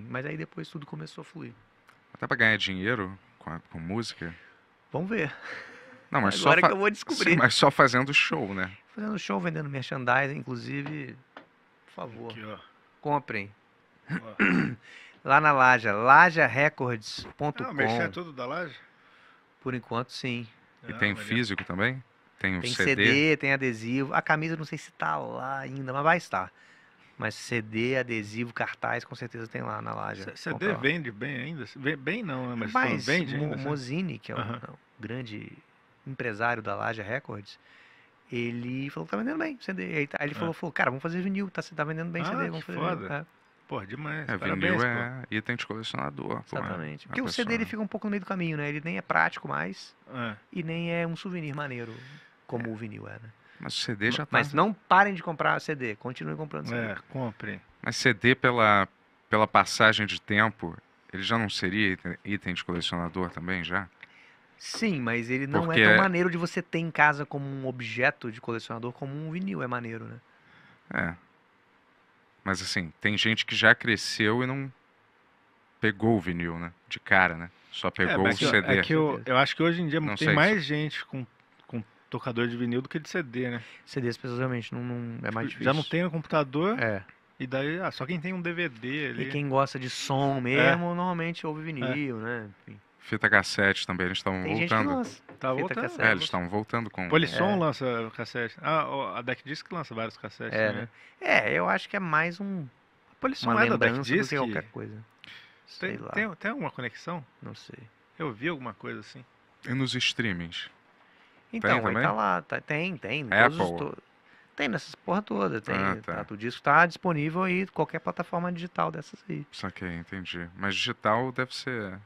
enfim. Mas aí depois tudo começou a fluir. Até para ganhar dinheiro com, a, com música? Vamos ver. Não, mas Agora só que eu vou descobrir. Sim, mas só fazendo show, né? Fazendo show, vendendo merchandising, inclusive, por favor, Aqui, comprem. Ó. Lá na Laja, lajarecords.com. Ah, o é tudo da Laja? Por enquanto, sim. E ah, tem o físico também? Tem o CD? Tem CD, tem adesivo. A camisa não sei se está lá ainda, mas vai estar. Mas CD, adesivo, cartaz, com certeza tem lá na laje. CD vende bem ainda? Bem não, né? mas, tá mas vende ainda. Mozini, que é, é um, grande empresário da loja Records, ele falou que tá vendendo bem CD. Aí, tá, ele ah. falou, é. falou, cara, vamos fazer vinil, tá, tá vendendo bem ah, CD, vamos fazer foda. vinil. É. Pô, demais. É, vinil é pô. item de colecionador. Né? Exatamente. Pô, Porque o CD ele fica um pouco no meio do caminho, né? Ele nem é prático mais é. e nem é um souvenir maneiro, como é. o vinil é, né? Mas CD já tá... Mas né? não parem de comprar CD, continue comprando CD. É, compre. Mas CD pela, pela passagem de tempo, ele já não seria item de colecionador também já? Sim, mas ele não é Porque é tão maneiro de você ter em casa como um objeto de colecionador, como um vinil é maneiro, né? É. Mas assim, tem gente que já cresceu e não pegou o vinil, né? De cara, né? Só é, pegou é, o CD. É que eu, eu acho que hoje em dia não tem mais gente com tocador de vinil do que de CD, né? CD as pessoas realmente não, não é mais difícil. Já não tem no computador. É. E daí, ah, só quem tem um DVD ali. E quem gosta de som é. mesmo, é. normalmente ouve vinil, é. né? Enfim. Fita cassete também, eles estão voltando. Tá Fita voltando. Cassete. É, eles estão voltando com. Polisson é. lança cassete. Ah, a Deck Disc lança vários cassetes é, né? É, eu acho que é mais um. A Polisson é da Deck Disc? Do qualquer coisa. Sei tem, lá. Tem, tem alguma conexão? Não sei. Eu vi alguma coisa assim. E nos streamings? Então, tem tá lá. Tá, tem, tem. Apple. Tem nessas porra toda, tem. Ah, tá. Tá, o disco está disponível aí, qualquer plataforma digital dessas aí. Saquei, entendi. Mas digital deve ser.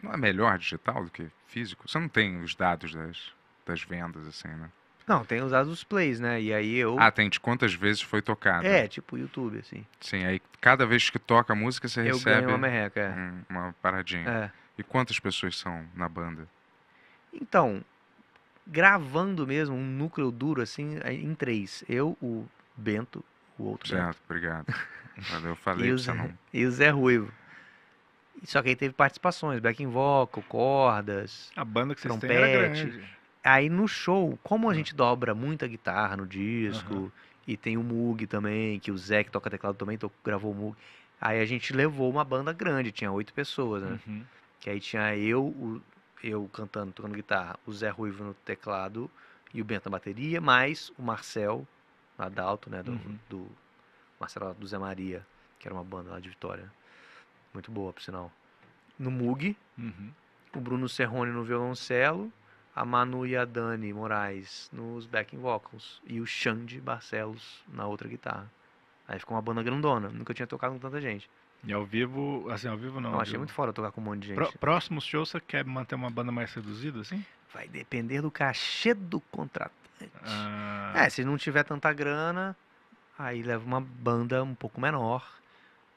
Não é melhor digital do que físico? Você não tem os dados das, das vendas, assim, né? Não, tem os dados dos plays, né? E aí eu. Ah, tem de quantas vezes foi tocado. É, tipo YouTube, assim. Sim, aí cada vez que toca a música você eu recebe. uma merreca, é. um, Uma paradinha. É. E quantas pessoas são na banda? Então, gravando mesmo, um núcleo duro, assim, é, em três. Eu, o Bento, o outro certo, Bento. obrigado. Valeu, eu falei e, o Zé, não... e o Zé Ruivo. Só que aí teve participações, in vocal, cordas, a banda que trompete. Vocês têm era Aí no show, como a ah. gente dobra muita guitarra no disco, uhum. e tem o Moog também, que o Zé que toca teclado também tô, gravou o Mug Aí a gente levou uma banda grande, tinha oito pessoas, né? Uhum. Que aí tinha eu, o eu cantando, tocando guitarra, o Zé Ruivo no teclado e o Bento na bateria, mais o Marcel, Adalto, né, do, uhum. do Marcelo do Zé Maria, que era uma banda lá de Vitória, muito boa, por sinal. No Mug, uhum. o Bruno Serrone no violoncelo, a Manu e a Dani Moraes nos backing vocals e o Xande Barcelos na outra guitarra. Aí ficou uma banda grandona, nunca tinha tocado com tanta gente. E ao vivo, assim, ao vivo não. Não, achei vivo. muito foda tocar com um monte de gente. Pró show você quer manter uma banda mais reduzida, assim? Vai depender do cachê do contratante. Ah. É, se não tiver tanta grana, aí leva uma banda um pouco menor.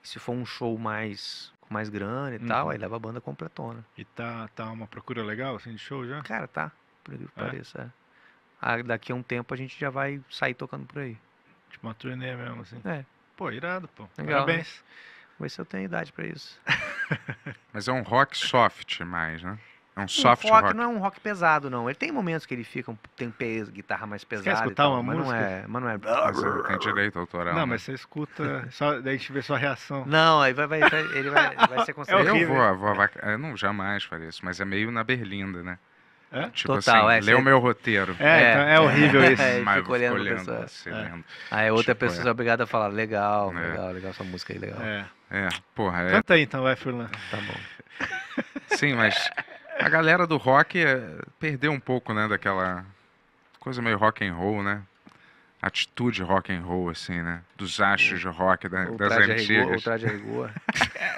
Se for um show mais com mais grana e uhum. tal, aí leva a banda completona. E tá, tá uma procura legal, assim, de show já? Cara, tá. Por incrível que é? pareça, é. Ah, daqui a um tempo a gente já vai sair tocando por aí. Tipo uma turnê mesmo, assim. É. Pô, irado, pô. Legal, Parabéns. Né? mas ver se eu tenho idade para isso. Mas é um rock soft mais, né? É um soft um rock, rock, Não é um rock pesado, não. Ele tem momentos que ele fica, um, tem peso, guitarra mais pesada. Você quer escutar tal, uma mas música? Não é, mas não é. Mas tem direito autoral. Não, né? mas você escuta, só, daí a gente vê sua reação. Não, aí vai, vai, vai ele vai, vai ser é considerado. É eu vou, vou eu não jamais faria isso, mas é meio na berlinda, né? É? Tipo Total, assim, é, lê o meu roteiro. É, então é, então é horrível isso. É, Mas fico olhando, olhando, pessoa. Assim, ah, é. Aí outra tipo, pessoa é obrigada a falar, legal, é. legal, legal, sua música aí, legal. É. É, porra. É... Canta aí então, vai, Furlan. Tá bom. Sim, mas a galera do rock é, perdeu um pouco, né, daquela coisa meio rock and roll, né? Atitude rock and roll, assim, né? Dos achos de rock da, das antigas. Rigor, rigor.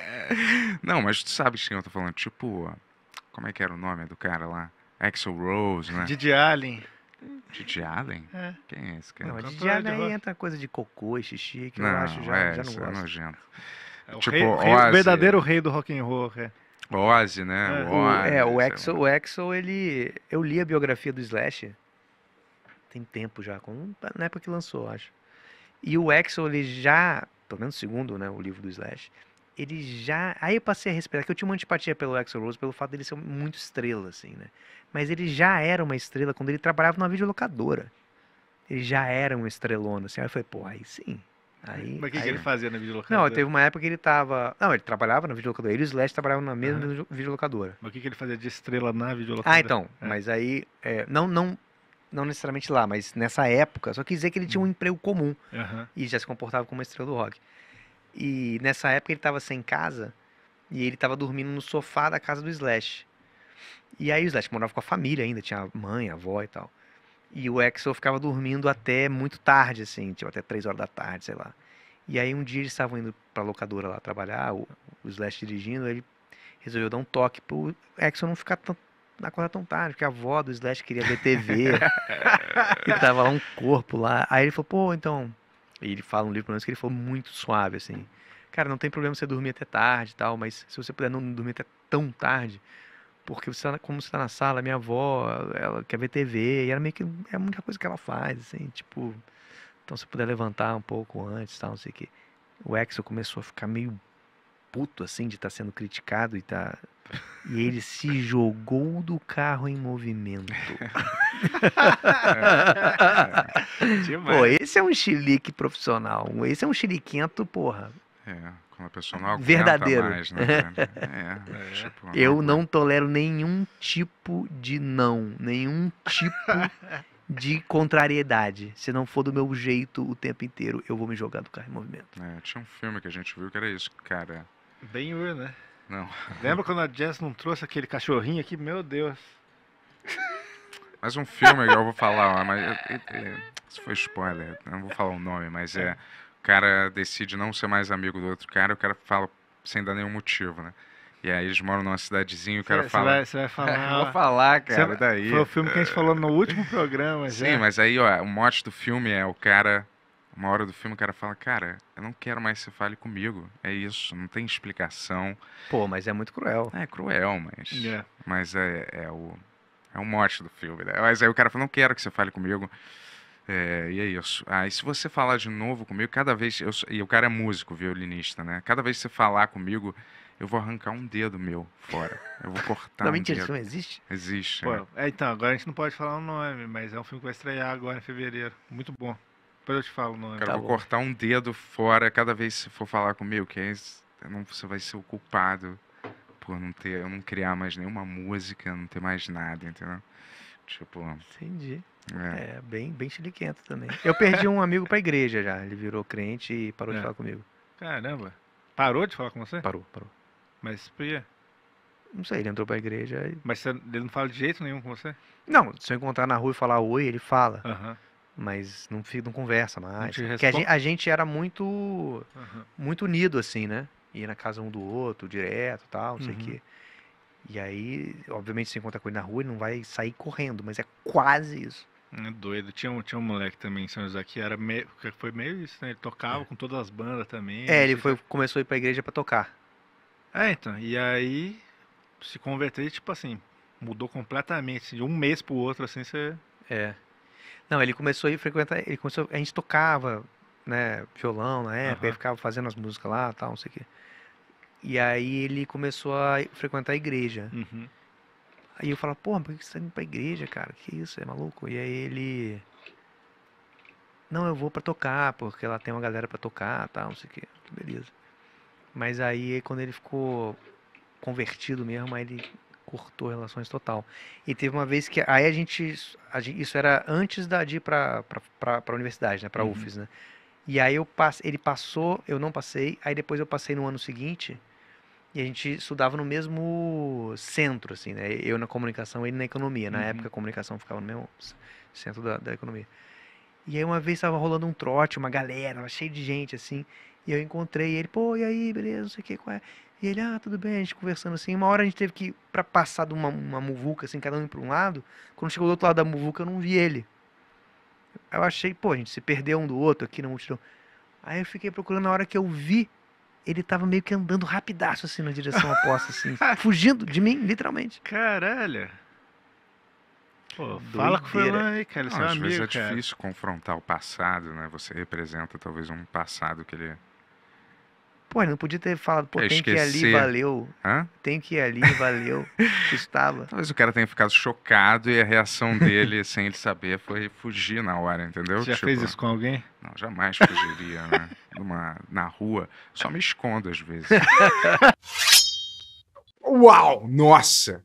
Não, mas tu sabe quem eu tô falando. Tipo, como é que era o nome do cara lá? Axel Rose, né? Didi Allen. Didi Allen? É. Quem é esse cara? Não, Didi Allen entra coisa de cocô e xixi que não, eu acho já, é, já não é gosto. É nojento. É tipo, rei, o verdadeiro rei do rock and roll, é. Ozzy, né? É, o, Oase, é, o Axel, é o Axel, ele... Eu li a biografia do Slash, tem tempo já, com, na época que lançou, acho. E o Axel, ele já, pelo menos segundo né, o livro do Slash, ele já... Aí eu passei a respeitar, que eu tinha uma antipatia pelo Axel Rose, pelo fato dele ser muito estrela, assim, né? Mas ele já era uma estrela quando ele trabalhava numa videolocadora. Ele já era um estrelona, assim. Aí eu falei, pô, aí sim Aí, Mas o que, que, ele fazia na videolocadora? Não, teve uma época que ele tava. Não, ele trabalhava na videolocadora. Ele e o Slash trabalhavam na mesma uhum. videolocadora. Mas o que, que ele fazia de estrela na videolocadora? Ah, então. É. Mas aí. É, não, não, não necessariamente lá, mas nessa época. Só quis dizer que ele tinha um uhum. emprego comum. Uhum. E já se comportava como uma estrela do rock. E nessa época ele estava sem casa. E ele estava dormindo no sofá da casa do Slash. E aí o Slash morava com a família ainda. Tinha mãe, avó e tal. E o Axel ficava dormindo até muito tarde, assim, tipo, até 3 horas da tarde, sei lá. E aí um dia eles estavam indo pra locadora lá trabalhar, o, o Slash dirigindo, ele resolveu dar um toque pro Axel não ficar tão, corda tão tarde, porque a avó do Slash queria ver TV. e tava lá um corpo lá. Aí ele falou, pô, então. E ele fala um livro, pelo menos, que ele falou muito suave, assim. Cara, não tem problema você dormir até tarde e tal, mas se você puder não dormir até tão tarde, porque você, tá como você está na sala, minha avó, ela quer ver TV, e era meio que é a única coisa que ela faz, assim, tipo, então se puder levantar um pouco antes, tal, não sei o quê. O Axel começou a ficar meio puto, assim, de estar tá sendo criticado e tá... E ele se jogou do carro em movimento. É. Pô, esse é um chilique profissional. Esse é um chiliquento, porra. É quando a pessoa não verdadeiro. Mais, né, é, é, tipo, eu não, não tolero nenhum tipo de não, nenhum tipo de contrariedade. Se não for do meu jeito o tempo inteiro, eu vou me jogar do carro em movimento. É, tinha um filme que a gente viu que era isso, cara. Bem Ur, né? Não. Lembra quando a Jess não trouxe aquele cachorrinho aqui? Meu Deus. Mais um filme, eu vou falar, mas. Isso foi spoiler, não vou falar o nome, mas é. é cara decide não ser mais amigo do outro cara, o cara fala sem dar nenhum motivo, né? E aí eles moram numa cidadezinha e o cara cê, fala. Você vai, vai, falar. vou falar, cara, cê, daí. Foi o filme que a gente é. falou no último programa, já. Sim, mas aí, ó, o mote do filme é o cara. Uma hora do filme o cara fala, cara, eu não quero mais que você fale comigo. É isso, não tem explicação. Pô, mas é muito cruel. É, é cruel, mas. Yeah. É. Mas é, é, o. É o mote do filme, né? Mas aí o cara fala, não quero que você fale comigo. É, e é isso. Aí ah, se você falar de novo comigo, cada vez. Eu, e o cara é músico, violinista, né? Cada vez que você falar comigo, eu vou arrancar um dedo meu fora. Eu vou cortar. não, um mentira, dedo. existe? Existe. Pô, é. é. então, agora a gente não pode falar o nome, mas é um filme que vai estrear agora em fevereiro. Muito bom. Depois eu te falo o nome. Cara, tá eu vou bom. cortar um dedo fora cada vez que for falar comigo, que aí não, você vai ser o culpado por não ter, eu não criar mais nenhuma música, não ter mais nada, entendeu? Tipo. Entendi. É, é bem, bem chiliquento também. Eu perdi um amigo pra igreja já. Ele virou crente e parou é. de falar comigo. Caramba. Parou de falar com você? Parou, parou. Mas por quê? Não sei, ele entrou pra igreja. E... Mas ele não fala de jeito nenhum com você? Não, se eu encontrar na rua e falar oi, ele fala. Mas não, fica, não conversa mais. Não Porque a gente, a gente, era muito, uhum. muito unido, assim, né? Ia na casa um do outro, direto tal, não uhum. sei o uhum. quê. E aí, obviamente, se encontra com ele na rua, e não vai sair correndo, mas é quase isso. É doido. Tinha um, tinha um moleque também em São José que era meio, que foi meio isso, né? Ele tocava é. com todas as bandas também. É, ele assim, foi, tá? começou a ir pra igreja para tocar. É, então. E aí se converteu tipo assim, mudou completamente. Assim, de um mês pro outro, assim, você. É. Não, ele começou a frequentar. Ele começou, a gente tocava, né, violão na época, uhum. ele ficava fazendo as músicas lá tal, não sei o quê. E aí ele começou a frequentar a igreja. Uhum. Aí eu falo porra, por que você tá indo pra igreja, cara? Que isso, é maluco? E aí ele. Não, eu vou para tocar, porque lá tem uma galera para tocar tal, não sei o quê. Beleza. Mas aí quando ele ficou convertido mesmo, aí ele cortou relações total. E teve uma vez que. Aí a gente. A gente isso era antes da, de ir pra, pra, pra, pra universidade, né? Pra uhum. UFES, né? E aí eu passe, ele passou, eu não passei, aí depois eu passei no ano seguinte. E a gente estudava no mesmo centro, assim, né? Eu na comunicação, ele na economia. Na uhum. época, a comunicação ficava no mesmo centro da, da economia. E aí, uma vez, estava rolando um trote, uma galera, cheio de gente, assim. E eu encontrei ele, pô, e aí, beleza, não sei o que, qual é. E ele, ah, tudo bem, a gente conversando assim. Uma hora a gente teve que, para passar de uma, uma muvuca, assim, cada um para um lado. Quando chegou do outro lado da muvuca, eu não vi ele. Eu achei, pô, a gente se perdeu um do outro aqui na multidão. Aí eu fiquei procurando, na hora que eu vi, ele tava meio que andando rapidaço, assim, na direção oposta, assim. fugindo de mim, literalmente. Caralho. Pô, fala com o Fernando aí, cara. É Não, seu às amigo, vezes é cara. difícil confrontar o passado, né? Você representa talvez um passado que ele Pô, não podia ter falado, pô, tem que ir ali, valeu. Hã? Tem que ir ali, valeu. estava. Talvez o cara tenha ficado chocado e a reação dele, sem ele saber, foi fugir na hora, entendeu? Você já tipo, fez isso com alguém? Não, jamais fugiria, né? Numa, na rua. Só me escondo às vezes. Uau! Nossa!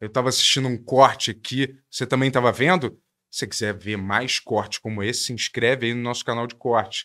Eu tava assistindo um corte aqui. Você também tava vendo? Se você quiser ver mais cortes como esse, se inscreve aí no nosso canal de corte